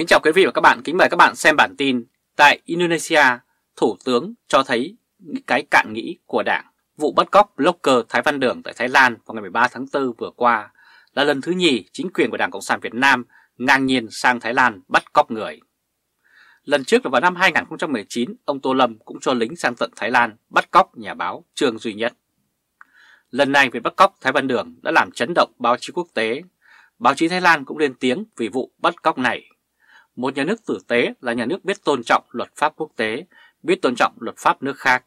Kính chào quý vị và các bạn, kính mời các bạn xem bản tin Tại Indonesia, Thủ tướng cho thấy cái cạn nghĩ của Đảng Vụ bắt cóc blogger Thái Văn Đường tại Thái Lan vào ngày 13 tháng 4 vừa qua là lần thứ nhì chính quyền của Đảng Cộng sản Việt Nam ngang nhiên sang Thái Lan bắt cóc người. Lần trước là vào năm 2019, ông Tô Lâm cũng cho lính sang tận Thái Lan bắt cóc nhà báo Trương Duy Nhất. Lần này việc bắt cóc Thái Văn Đường đã làm chấn động báo chí quốc tế. Báo chí Thái Lan cũng lên tiếng vì vụ bắt cóc này một nhà nước tử tế là nhà nước biết tôn trọng luật pháp quốc tế, biết tôn trọng luật pháp nước khác.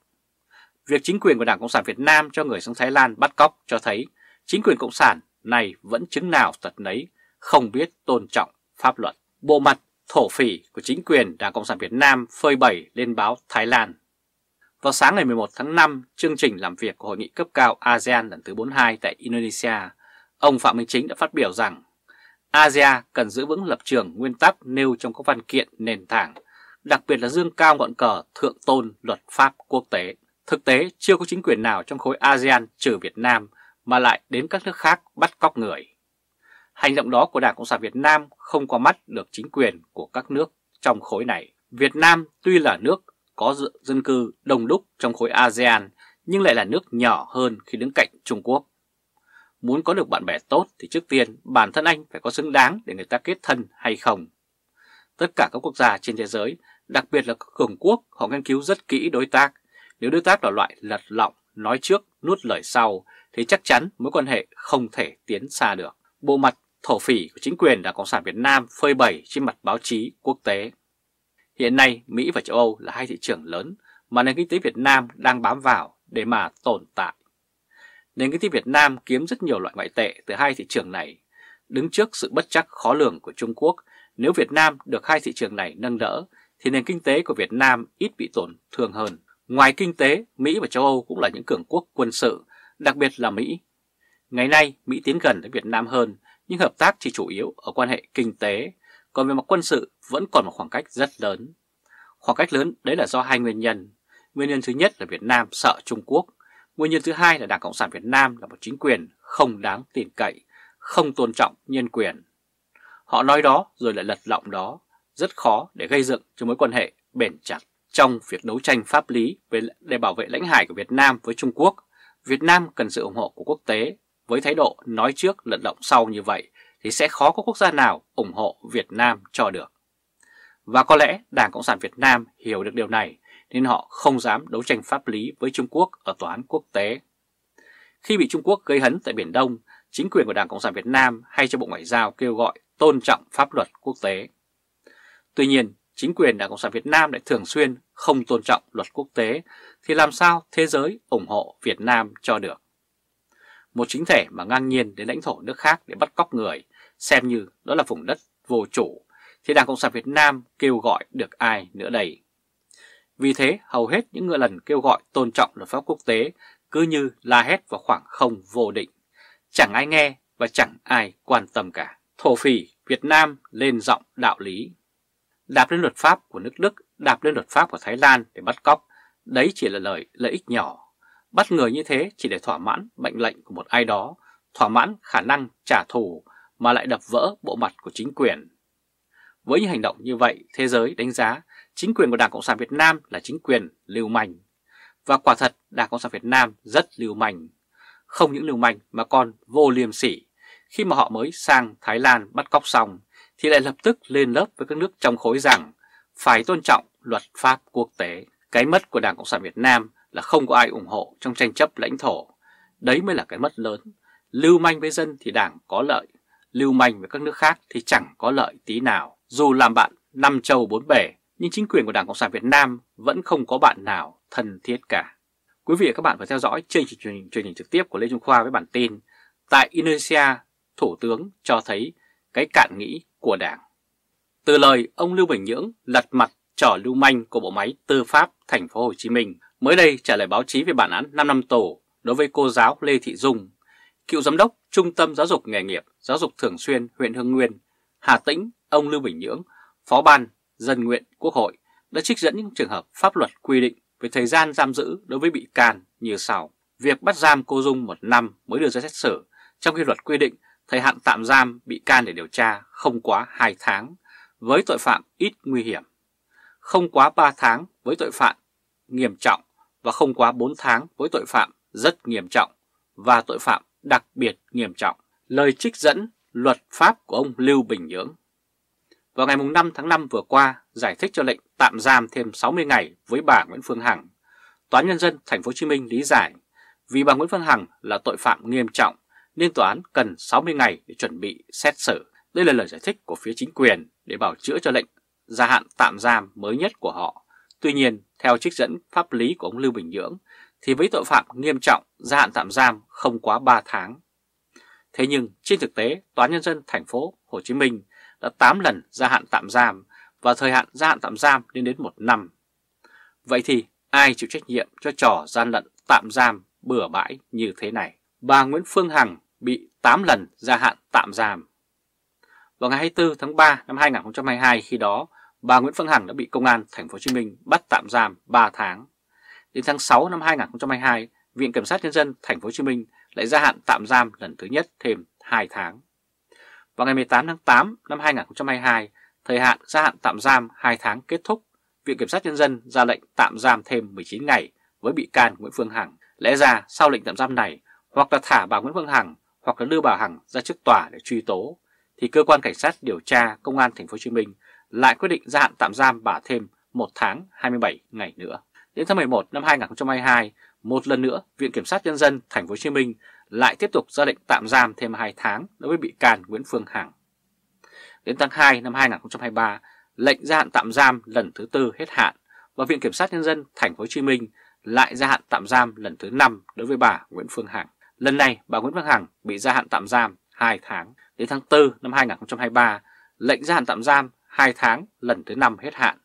Việc chính quyền của Đảng Cộng sản Việt Nam cho người sang Thái Lan bắt cóc cho thấy chính quyền Cộng sản này vẫn chứng nào tật nấy, không biết tôn trọng pháp luật. Bộ mặt thổ phỉ của chính quyền Đảng Cộng sản Việt Nam phơi bày lên báo Thái Lan. Vào sáng ngày 11 tháng 5, chương trình làm việc của Hội nghị cấp cao ASEAN lần thứ 42 tại Indonesia, ông Phạm Minh Chính đã phát biểu rằng ASEAN cần giữ vững lập trường nguyên tắc nêu trong các văn kiện nền tảng, đặc biệt là dương cao ngọn cờ thượng tôn luật pháp quốc tế. Thực tế, chưa có chính quyền nào trong khối ASEAN trừ Việt Nam mà lại đến các nước khác bắt cóc người. Hành động đó của Đảng Cộng sản Việt Nam không qua mắt được chính quyền của các nước trong khối này. Việt Nam tuy là nước có dân cư đông đúc trong khối ASEAN nhưng lại là nước nhỏ hơn khi đứng cạnh Trung Quốc muốn có được bạn bè tốt thì trước tiên bản thân anh phải có xứng đáng để người ta kết thân hay không. Tất cả các quốc gia trên thế giới, đặc biệt là các cường quốc, họ nghiên cứu rất kỹ đối tác. Nếu đối tác là loại lật lọng, nói trước, nuốt lời sau, thì chắc chắn mối quan hệ không thể tiến xa được. Bộ mặt thổ phỉ của chính quyền Đảng Cộng sản Việt Nam phơi bày trên mặt báo chí quốc tế. Hiện nay, Mỹ và châu Âu là hai thị trường lớn mà nền kinh tế Việt Nam đang bám vào để mà tồn tại. Nền kinh tế Việt Nam kiếm rất nhiều loại ngoại tệ từ hai thị trường này, đứng trước sự bất chắc khó lường của Trung Quốc. Nếu Việt Nam được hai thị trường này nâng đỡ, thì nền kinh tế của Việt Nam ít bị tổn thương hơn. Ngoài kinh tế, Mỹ và châu Âu cũng là những cường quốc quân sự, đặc biệt là Mỹ. Ngày nay, Mỹ tiến gần đến Việt Nam hơn, nhưng hợp tác chỉ chủ yếu ở quan hệ kinh tế, còn về mặt quân sự vẫn còn một khoảng cách rất lớn. Khoảng cách lớn đấy là do hai nguyên nhân. Nguyên nhân thứ nhất là Việt Nam sợ Trung Quốc, Nguyên nhân thứ hai là Đảng Cộng sản Việt Nam là một chính quyền không đáng tin cậy, không tôn trọng nhân quyền. Họ nói đó rồi lại lật lọng đó, rất khó để gây dựng cho mối quan hệ bền chặt. Trong việc đấu tranh pháp lý để bảo vệ lãnh hải của Việt Nam với Trung Quốc, Việt Nam cần sự ủng hộ của quốc tế. Với thái độ nói trước lật lọng sau như vậy thì sẽ khó có quốc gia nào ủng hộ Việt Nam cho được. Và có lẽ Đảng Cộng sản Việt Nam hiểu được điều này nên họ không dám đấu tranh pháp lý với Trung Quốc ở tòa án quốc tế. Khi bị Trung Quốc gây hấn tại Biển Đông, chính quyền của Đảng Cộng sản Việt Nam hay cho Bộ Ngoại giao kêu gọi tôn trọng pháp luật quốc tế. Tuy nhiên, chính quyền Đảng Cộng sản Việt Nam lại thường xuyên không tôn trọng luật quốc tế thì làm sao thế giới ủng hộ Việt Nam cho được. Một chính thể mà ngang nhiên đến lãnh thổ nước khác để bắt cóc người, xem như đó là vùng đất vô chủ, thì Đảng Cộng sản Việt Nam kêu gọi được ai nữa đây? Vì thế, hầu hết những người lần kêu gọi tôn trọng luật pháp quốc tế cứ như la hét vào khoảng không vô định. Chẳng ai nghe và chẳng ai quan tâm cả. Thổ phỉ Việt Nam lên giọng đạo lý. Đạp lên luật pháp của nước Đức, đạp lên luật pháp của Thái Lan để bắt cóc. Đấy chỉ là lời lợi ích nhỏ. Bắt người như thế chỉ để thỏa mãn mệnh lệnh của một ai đó, thỏa mãn khả năng trả thù mà lại đập vỡ bộ mặt của chính quyền. Với những hành động như vậy, thế giới đánh giá chính quyền của Đảng Cộng sản Việt Nam là chính quyền lưu manh. Và quả thật Đảng Cộng sản Việt Nam rất lưu manh. Không những lưu manh mà còn vô liêm sỉ. Khi mà họ mới sang Thái Lan bắt cóc xong thì lại lập tức lên lớp với các nước trong khối rằng phải tôn trọng luật pháp quốc tế. Cái mất của Đảng Cộng sản Việt Nam là không có ai ủng hộ trong tranh chấp lãnh thổ. Đấy mới là cái mất lớn. Lưu manh với dân thì Đảng có lợi, lưu manh với các nước khác thì chẳng có lợi tí nào. Dù làm bạn năm châu bốn bể nhưng chính quyền của Đảng Cộng sản Việt Nam vẫn không có bạn nào thân thiết cả. Quý vị và các bạn phải theo dõi chương trình truyền hình, truyền hình trực tiếp của Lê Trung Khoa với bản tin Tại Indonesia, Thủ tướng cho thấy cái cạn nghĩ của Đảng. Từ lời ông Lưu Bình Nhưỡng lật mặt trò lưu manh của bộ máy tư pháp thành phố Hồ Chí Minh mới đây trả lời báo chí về bản án 5 năm tù đối với cô giáo Lê Thị Dung, cựu giám đốc Trung tâm Giáo dục Nghề nghiệp Giáo dục Thường xuyên huyện Hưng Nguyên, Hà Tĩnh, ông Lưu Bình Nhưỡng, phó ban Dân Nguyện Quốc hội đã trích dẫn những trường hợp pháp luật quy định về thời gian giam giữ đối với bị can như sau. Việc bắt giam cô Dung một năm mới đưa ra xét xử, trong khi luật quy định thời hạn tạm giam bị can để điều tra không quá 2 tháng với tội phạm ít nguy hiểm, không quá 3 tháng với tội phạm nghiêm trọng và không quá 4 tháng với tội phạm rất nghiêm trọng và tội phạm đặc biệt nghiêm trọng. Lời trích dẫn luật pháp của ông Lưu Bình Nhưỡng vào ngày 5 tháng 5 vừa qua giải thích cho lệnh tạm giam thêm 60 ngày với bà Nguyễn Phương Hằng. Tòa án nhân dân thành phố Hồ Chí Minh lý giải vì bà Nguyễn Phương Hằng là tội phạm nghiêm trọng nên tòa án cần 60 ngày để chuẩn bị xét xử. Đây là lời giải thích của phía chính quyền để bảo chữa cho lệnh gia hạn tạm giam mới nhất của họ. Tuy nhiên, theo trích dẫn pháp lý của ông Lưu Bình Nhưỡng, thì với tội phạm nghiêm trọng gia hạn tạm giam không quá 3 tháng. Thế nhưng trên thực tế, Tòa án nhân dân thành phố Hồ Chí Minh đã 8 lần gia hạn tạm giam và thời hạn gia hạn tạm giam lên đến 1 năm. Vậy thì ai chịu trách nhiệm cho trò gian lận tạm giam bừa bãi như thế này? Bà Nguyễn Phương Hằng bị 8 lần gia hạn tạm giam. Vào ngày 24 tháng 3 năm 2022 khi đó, bà Nguyễn Phương Hằng đã bị công an thành phố Hồ Chí Minh bắt tạm giam 3 tháng. Đến tháng 6 năm 2022, Viện Kiểm sát nhân dân thành phố Hồ Chí Minh lại gia hạn tạm giam lần thứ nhất thêm 2 tháng. Vào ngày 18 tháng 8 năm 2022, thời hạn gia hạn tạm giam 2 tháng kết thúc, Viện Kiểm sát Nhân dân ra lệnh tạm giam thêm 19 ngày với bị can Nguyễn Phương Hằng. Lẽ ra sau lệnh tạm giam này, hoặc là thả bà Nguyễn Phương Hằng hoặc là đưa bà Hằng ra trước tòa để truy tố, thì cơ quan cảnh sát điều tra Công an Thành phố Hồ Chí Minh lại quyết định gia hạn tạm giam bà thêm 1 tháng 27 ngày nữa. Đến tháng 11 năm 2022, một lần nữa Viện Kiểm sát Nhân dân Thành phố Hồ Chí Minh lại tiếp tục ra lệnh tạm giam thêm 2 tháng đối với bị can Nguyễn Phương Hằng. Đến tháng 2 năm 2023, lệnh gia hạn tạm giam lần thứ tư hết hạn và Viện Kiểm sát Nhân dân Thành phố Hồ Chí Minh lại gia hạn tạm giam lần thứ 5 đối với bà Nguyễn Phương Hằng. Lần này, bà Nguyễn Phương Hằng bị gia hạn tạm giam 2 tháng. Đến tháng 4 năm 2023, lệnh gia hạn tạm giam 2 tháng lần thứ 5 hết hạn.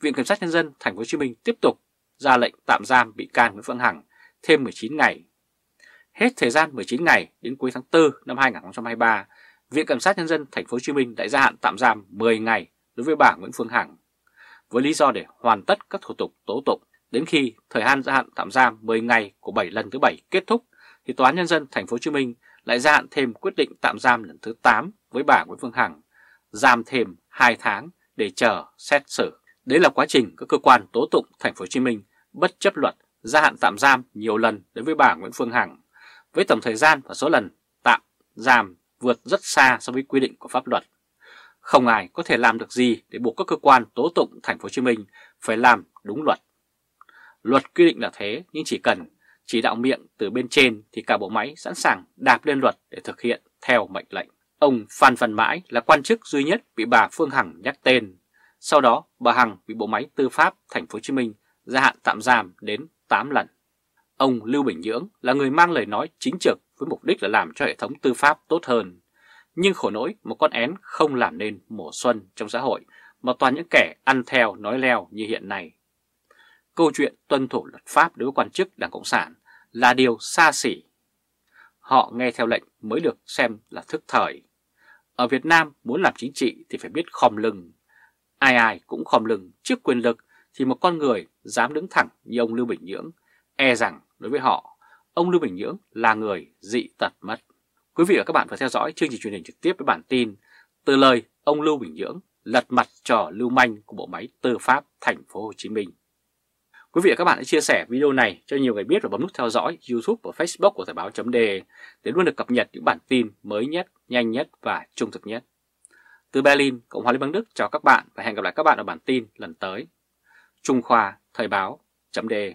Viện Kiểm sát Nhân dân Thành phố Hồ Chí Minh tiếp tục ra lệnh tạm giam bị can Nguyễn Phương Hằng thêm 19 ngày Hết thời gian 19 ngày đến cuối tháng 4 năm 2023, Viện Kiểm sát Nhân dân Thành phố Hồ Chí Minh đã gia hạn tạm giam 10 ngày đối với bà Nguyễn Phương Hằng với lý do để hoàn tất các thủ tục tố tụng. Đến khi thời hạn gia hạn tạm giam 10 ngày của 7 lần thứ 7 kết thúc thì Tòa án Nhân dân Thành phố Hồ Chí Minh lại gia hạn thêm quyết định tạm giam lần thứ 8 với bà Nguyễn Phương Hằng, giam thêm 2 tháng để chờ xét xử. Đấy là quá trình các cơ quan tố tụng Thành phố Hồ Chí Minh bất chấp luật gia hạn tạm giam nhiều lần đối với bà Nguyễn Phương Hằng với tổng thời gian và số lần tạm giảm vượt rất xa so với quy định của pháp luật. Không ai có thể làm được gì để buộc các cơ quan tố tụng thành phố Hồ Chí Minh phải làm đúng luật. Luật quy định là thế, nhưng chỉ cần chỉ đạo miệng từ bên trên thì cả bộ máy sẵn sàng đạp lên luật để thực hiện theo mệnh lệnh. Ông Phan Văn Mãi là quan chức duy nhất bị bà Phương Hằng nhắc tên. Sau đó, bà Hằng bị bộ máy tư pháp thành phố Hồ Chí Minh gia hạn tạm giam đến 8 lần. Ông Lưu Bình Nhưỡng là người mang lời nói chính trực với mục đích là làm cho hệ thống tư pháp tốt hơn. Nhưng khổ nỗi một con én không làm nên mùa xuân trong xã hội mà toàn những kẻ ăn theo nói leo như hiện nay. Câu chuyện tuân thủ luật pháp đối với quan chức Đảng Cộng sản là điều xa xỉ. Họ nghe theo lệnh mới được xem là thức thời. Ở Việt Nam muốn làm chính trị thì phải biết khom lưng. Ai ai cũng khom lưng trước quyền lực thì một con người dám đứng thẳng như ông Lưu Bình Nhưỡng e rằng đối với họ, ông Lưu Bình Nhưỡng là người dị tật mất. Quý vị và các bạn vừa theo dõi chương trình truyền hình trực tiếp với bản tin Từ lời ông Lưu Bình Nhưỡng lật mặt trò lưu manh của bộ máy tư pháp thành phố Hồ Chí Minh. Quý vị và các bạn hãy chia sẻ video này cho nhiều người biết và bấm nút theo dõi YouTube và Facebook của Thời báo .de để luôn được cập nhật những bản tin mới nhất, nhanh nhất và trung thực nhất. Từ Berlin, Cộng hòa Liên bang Đức chào các bạn và hẹn gặp lại các bạn ở bản tin lần tới. Trung Khoa Thời báo .de